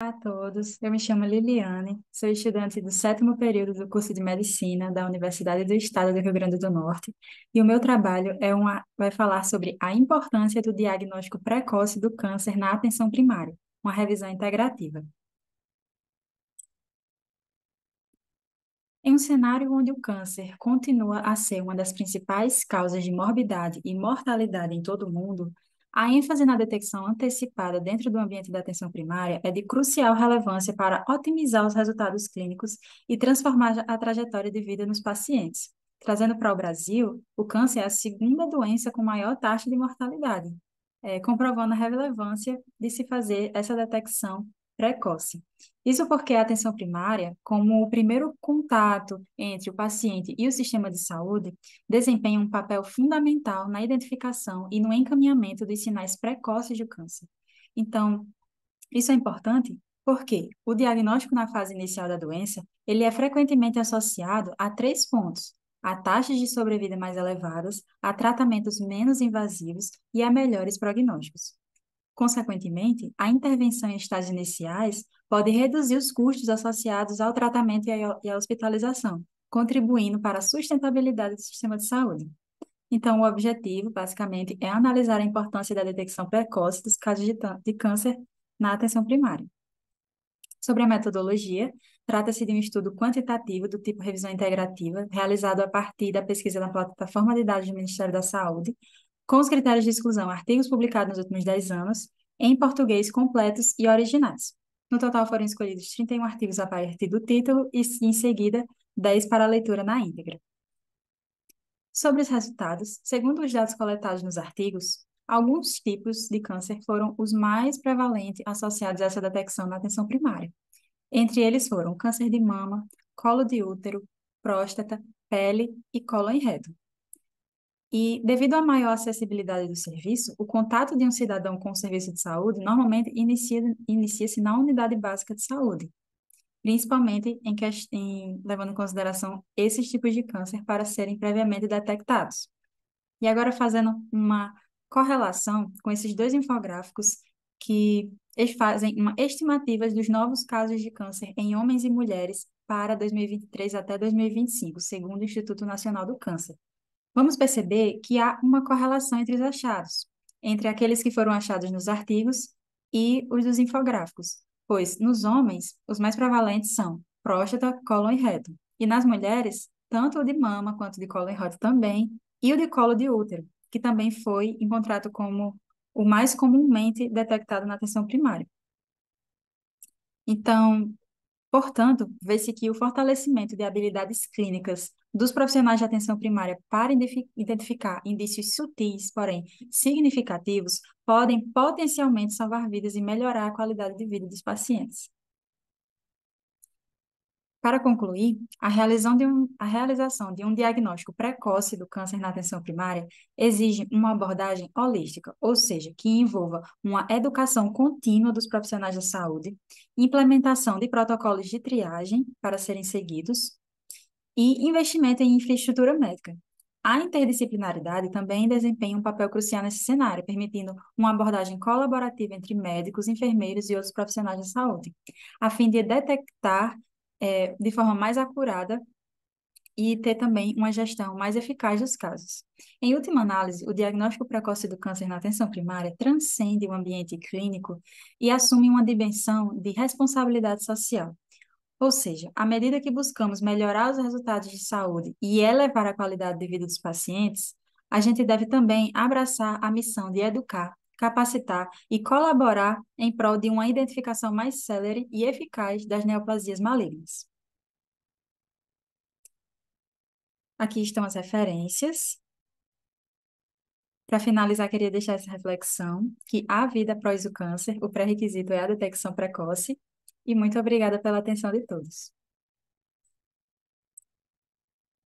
Olá a todos, eu me chamo Liliane, sou estudante do sétimo período do curso de Medicina da Universidade do Estado do Rio Grande do Norte e o meu trabalho é uma, vai falar sobre a importância do diagnóstico precoce do câncer na atenção primária, uma revisão integrativa. Em um cenário onde o câncer continua a ser uma das principais causas de morbidade e mortalidade em todo o mundo, a ênfase na detecção antecipada dentro do ambiente da atenção primária é de crucial relevância para otimizar os resultados clínicos e transformar a trajetória de vida nos pacientes. Trazendo para o Brasil, o câncer é a segunda doença com maior taxa de mortalidade, é, comprovando a relevância de se fazer essa detecção precoce. Isso porque a atenção primária, como o primeiro contato entre o paciente e o sistema de saúde, desempenha um papel fundamental na identificação e no encaminhamento dos sinais precoces de câncer. Então, isso é importante porque o diagnóstico na fase inicial da doença, ele é frequentemente associado a três pontos: a taxas de sobrevida mais elevadas, a tratamentos menos invasivos e a melhores prognósticos. Consequentemente, a intervenção em estágios iniciais pode reduzir os custos associados ao tratamento e à hospitalização, contribuindo para a sustentabilidade do sistema de saúde. Então, o objetivo, basicamente, é analisar a importância da detecção precoce dos casos de câncer na atenção primária. Sobre a metodologia, trata-se de um estudo quantitativo do tipo revisão integrativa, realizado a partir da pesquisa na plataforma de dados do Ministério da Saúde, com os critérios de exclusão artigos publicados nos últimos 10 anos, em português completos e originais. No total foram escolhidos 31 artigos a partir do título e, em seguida, 10 para leitura na íntegra. Sobre os resultados, segundo os dados coletados nos artigos, alguns tipos de câncer foram os mais prevalentes associados a essa detecção na atenção primária. Entre eles foram câncer de mama, colo de útero, próstata, pele e colo em reto. E, devido à maior acessibilidade do serviço, o contato de um cidadão com o serviço de saúde normalmente inicia-se inicia na unidade básica de saúde, principalmente em, em, levando em consideração esses tipos de câncer para serem previamente detectados. E agora, fazendo uma correlação com esses dois infográficos que fazem uma estimativa dos novos casos de câncer em homens e mulheres para 2023 até 2025, segundo o Instituto Nacional do Câncer vamos perceber que há uma correlação entre os achados, entre aqueles que foram achados nos artigos e os dos infográficos, pois nos homens os mais prevalentes são próstata, colo e reto, e nas mulheres tanto o de mama quanto de colo e reto também, e o de colo de útero, que também foi encontrado como o mais comumente detectado na atenção primária. Então, Portanto, vê-se que o fortalecimento de habilidades clínicas dos profissionais de atenção primária para identificar indícios sutis, porém significativos, podem potencialmente salvar vidas e melhorar a qualidade de vida dos pacientes. Para concluir, a, de um, a realização de um diagnóstico precoce do câncer na atenção primária exige uma abordagem holística, ou seja, que envolva uma educação contínua dos profissionais da saúde, implementação de protocolos de triagem para serem seguidos e investimento em infraestrutura médica. A interdisciplinaridade também desempenha um papel crucial nesse cenário, permitindo uma abordagem colaborativa entre médicos, enfermeiros e outros profissionais da saúde, a fim de detectar é, de forma mais acurada e ter também uma gestão mais eficaz dos casos. Em última análise, o diagnóstico precoce do câncer na atenção primária transcende o ambiente clínico e assume uma dimensão de responsabilidade social. Ou seja, à medida que buscamos melhorar os resultados de saúde e elevar a qualidade de vida dos pacientes, a gente deve também abraçar a missão de educar capacitar e colaborar em prol de uma identificação mais célere e eficaz das neoplasias malignas. Aqui estão as referências. Para finalizar, queria deixar essa reflexão que a vida após o câncer, o pré-requisito é a detecção precoce. E muito obrigada pela atenção de todos.